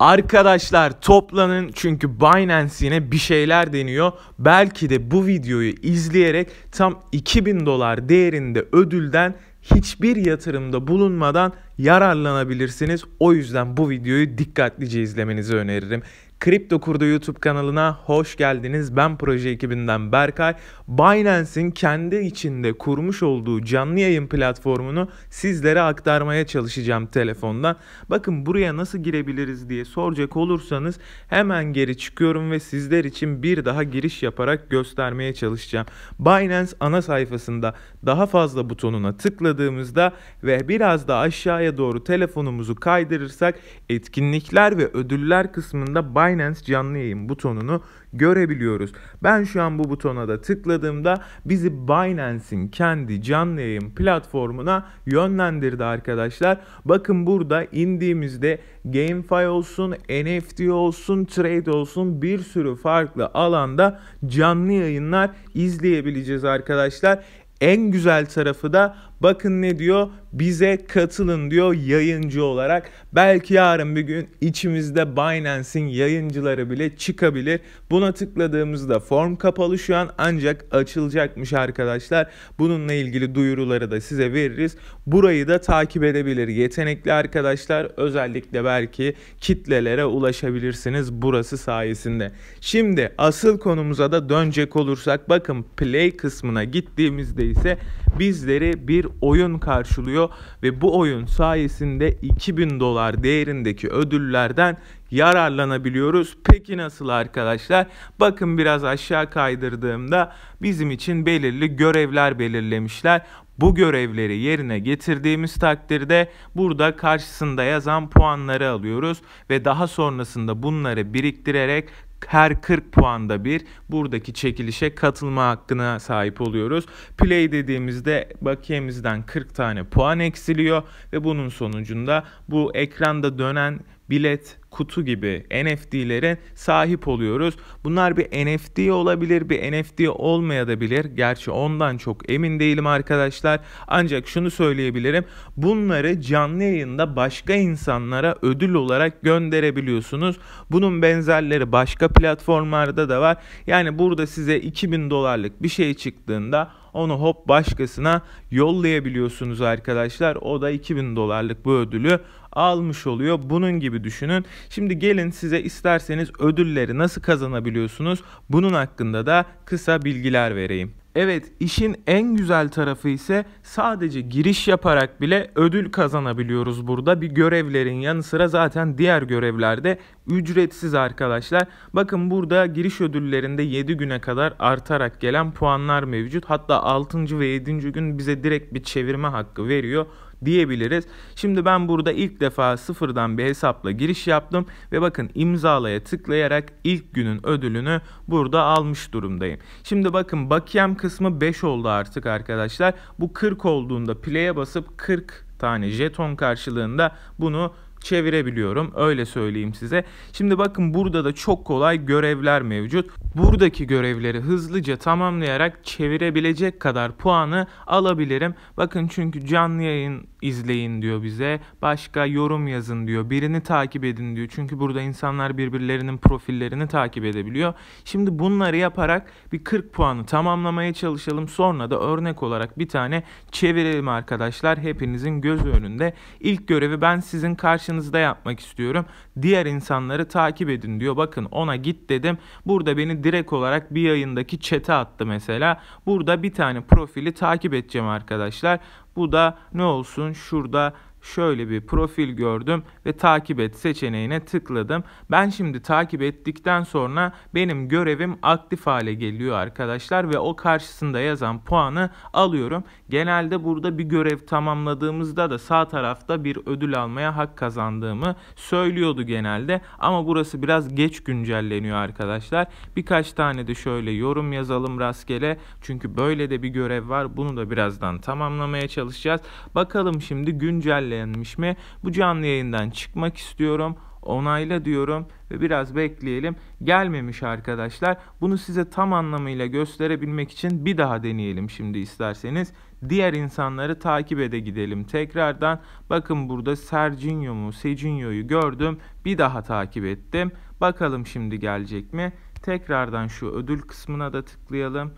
Arkadaşlar toplanın çünkü Binance yine bir şeyler deniyor. Belki de bu videoyu izleyerek tam 2000 dolar değerinde ödülden hiçbir yatırımda bulunmadan yararlanabilirsiniz. O yüzden bu videoyu dikkatlice izlemenizi öneririm. Kripto Kurdu YouTube kanalına hoş geldiniz. Ben proje ekibinden Berkay. Binance'in kendi içinde kurmuş olduğu canlı yayın platformunu sizlere aktarmaya çalışacağım telefondan. Bakın buraya nasıl girebiliriz diye soracak olursanız hemen geri çıkıyorum ve sizler için bir daha giriş yaparak göstermeye çalışacağım. Binance ana sayfasında daha fazla butonuna tıkladığımızda ve biraz da aşağıya doğru telefonumuzu kaydırırsak etkinlikler ve ödüller kısmında Binance Binance canlı yayın butonunu görebiliyoruz. Ben şu an bu butona da tıkladığımda bizi Binance'in kendi canlı yayın platformuna yönlendirdi arkadaşlar. Bakın burada indiğimizde GameFi olsun, NFT olsun, trade olsun bir sürü farklı alanda canlı yayınlar izleyebileceğiz arkadaşlar. En güzel tarafı da Bakın ne diyor? Bize katılın diyor yayıncı olarak. Belki yarın bir gün içimizde Binance'in yayıncıları bile çıkabilir. Buna tıkladığımızda form kapalı şu an ancak açılacakmış arkadaşlar. Bununla ilgili duyuruları da size veririz. Burayı da takip edebilir yetenekli arkadaşlar. Özellikle belki kitlelere ulaşabilirsiniz burası sayesinde. Şimdi asıl konumuza da dönecek olursak bakın play kısmına gittiğimizde ise bizleri bir oyun karşılıyor ve bu oyun sayesinde 2000 dolar değerindeki ödüllerden yararlanabiliyoruz. Peki nasıl arkadaşlar? Bakın biraz aşağı kaydırdığımda bizim için belirli görevler belirlemişler. Bu görevleri yerine getirdiğimiz takdirde burada karşısında yazan puanları alıyoruz ve daha sonrasında bunları biriktirerek her 40 puanda bir buradaki çekilişe katılma hakkına sahip oluyoruz. Play dediğimizde bakiyemizden 40 tane puan eksiliyor ve bunun sonucunda bu ekranda dönen bilet, kutu gibi NFT'lere sahip oluyoruz. Bunlar bir NFT olabilir, bir NFT olmayabilir. Gerçi ondan çok emin değilim arkadaşlar. Ancak şunu söyleyebilirim. Bunları canlı yayında başka insanlara ödül olarak gönderebiliyorsunuz. Bunun benzerleri başka platformlarda da var. Yani burada size 2000 dolarlık bir şey çıktığında onu hop başkasına yollayabiliyorsunuz arkadaşlar. O da 2000 dolarlık bu ödülü almış oluyor. Bunun gibi düşünün. Şimdi gelin size isterseniz ödülleri nasıl kazanabiliyorsunuz bunun hakkında da kısa bilgiler vereyim. Evet işin en güzel tarafı ise sadece giriş yaparak bile ödül kazanabiliyoruz burada. Bir görevlerin yanı sıra zaten diğer görevlerde ücretsiz arkadaşlar. Bakın burada giriş ödüllerinde 7 güne kadar artarak gelen puanlar mevcut. Hatta 6. ve 7. gün bize direkt bir çevirme hakkı veriyor diyebiliriz. Şimdi ben burada ilk defa sıfırdan bir hesapla giriş yaptım ve bakın imzalaya tıklayarak ilk günün ödülünü burada almış durumdayım. Şimdi bakın bakiyem kısmı 5 oldu artık arkadaşlar. Bu 40 olduğunda play'e basıp 40 tane jeton karşılığında bunu çevirebiliyorum. Öyle söyleyeyim size. Şimdi bakın burada da çok kolay görevler mevcut. Buradaki görevleri hızlıca tamamlayarak çevirebilecek kadar puanı alabilirim. Bakın çünkü canlı yayın izleyin diyor bize. Başka yorum yazın diyor. Birini takip edin diyor. Çünkü burada insanlar birbirlerinin profillerini takip edebiliyor. Şimdi bunları yaparak bir 40 puanı tamamlamaya çalışalım. Sonra da örnek olarak bir tane çevirelim arkadaşlar. Hepinizin gözü önünde. İlk görevi ben sizin karşı karşınızda yapmak istiyorum. Diğer insanları takip edin diyor. Bakın ona git dedim. Burada beni direkt olarak bir yayındaki çete attı mesela. Burada bir tane profili takip edeceğim arkadaşlar. Bu da ne olsun şurada şöyle bir profil gördüm ve takip et seçeneğine tıkladım. Ben şimdi takip ettikten sonra benim görevim aktif hale geliyor arkadaşlar ve o karşısında yazan puanı alıyorum. Genelde burada bir görev tamamladığımızda da sağ tarafta bir ödül almaya hak kazandığımı söylüyordu genelde ama burası biraz geç güncelleniyor arkadaşlar. Birkaç tane de şöyle yorum yazalım rastgele çünkü böyle de bir görev var. Bunu da birazdan tamamlamaya çalışacağız. Bakalım şimdi güncel güncellenmiş mi? Bu canlı yayından çıkmak istiyorum onayla diyorum ve biraz bekleyelim. Gelmemiş arkadaşlar. Bunu size tam anlamıyla gösterebilmek için bir daha deneyelim şimdi isterseniz. Diğer insanları takip ede gidelim tekrardan. Bakın burada Serginho mu Secinho'yu gördüm. Bir daha takip ettim. Bakalım şimdi gelecek mi? Tekrardan şu ödül kısmına da tıklayalım.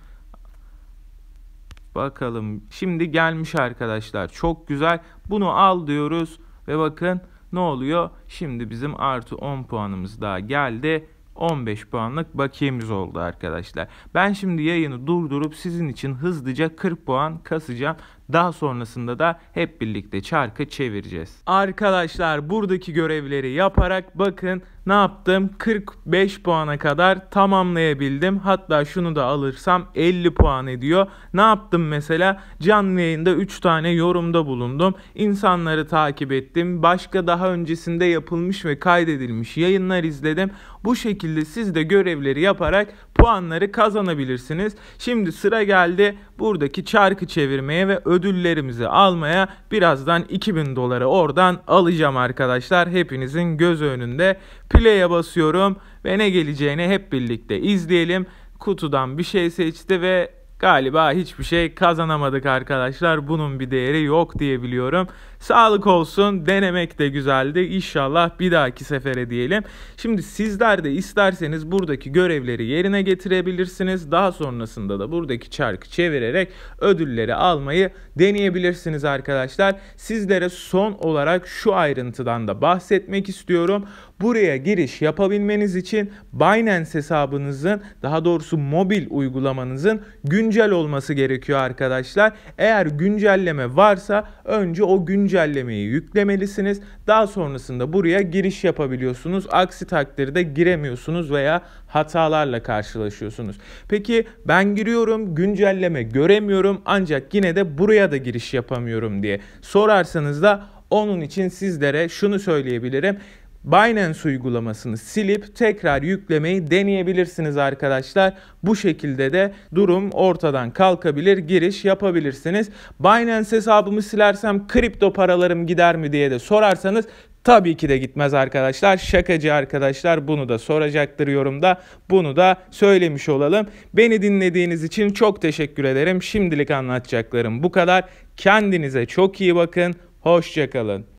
Bakalım şimdi gelmiş arkadaşlar. Çok güzel. Bunu al diyoruz ve bakın ne oluyor? Şimdi bizim artı 10 puanımız daha geldi. 15 puanlık bakiyemiz oldu arkadaşlar. Ben şimdi yayını durdurup sizin için hızlıca 40 puan kasacağım. Daha sonrasında da hep birlikte çarkı çevireceğiz. Arkadaşlar buradaki görevleri yaparak bakın ne yaptım? 45 puana kadar tamamlayabildim. Hatta şunu da alırsam 50 puan ediyor. Ne yaptım mesela? Canlı yayında 3 tane yorumda bulundum. İnsanları takip ettim. Başka daha öncesinde yapılmış ve kaydedilmiş yayınlar izledim. Bu şekilde siz de görevleri yaparak puanları kazanabilirsiniz. Şimdi sıra geldi buradaki çarkı çevirmeye ve ödüllerimizi almaya birazdan 2000 doları oradan alacağım arkadaşlar. Hepinizin göz önünde play'e basıyorum ve ne geleceğini hep birlikte izleyelim. Kutudan bir şey seçti ve Galiba hiçbir şey kazanamadık arkadaşlar. Bunun bir değeri yok diyebiliyorum Sağlık olsun. Denemek de güzeldi. İnşallah bir dahaki sefere diyelim. Şimdi sizler de isterseniz buradaki görevleri yerine getirebilirsiniz. Daha sonrasında da buradaki çarkı çevirerek ödülleri almayı deneyebilirsiniz arkadaşlar. Sizlere son olarak şu ayrıntıdan da bahsetmek istiyorum. Buraya giriş yapabilmeniz için Binance hesabınızın daha doğrusu mobil uygulamanızın gün güncel olması gerekiyor arkadaşlar. Eğer güncelleme varsa önce o güncellemeyi yüklemelisiniz. Daha sonrasında buraya giriş yapabiliyorsunuz. Aksi takdirde giremiyorsunuz veya hatalarla karşılaşıyorsunuz. Peki ben giriyorum, güncelleme göremiyorum ancak yine de buraya da giriş yapamıyorum diye sorarsanız da onun için sizlere şunu söyleyebilirim. Binance uygulamasını silip tekrar yüklemeyi deneyebilirsiniz arkadaşlar. Bu şekilde de durum ortadan kalkabilir, giriş yapabilirsiniz. Binance hesabımı silersem kripto paralarım gider mi diye de sorarsanız Tabii ki de gitmez arkadaşlar. Şakacı arkadaşlar bunu da soracaktır yorumda. Bunu da söylemiş olalım. Beni dinlediğiniz için çok teşekkür ederim. Şimdilik anlatacaklarım bu kadar. Kendinize çok iyi bakın. Hoşçakalın.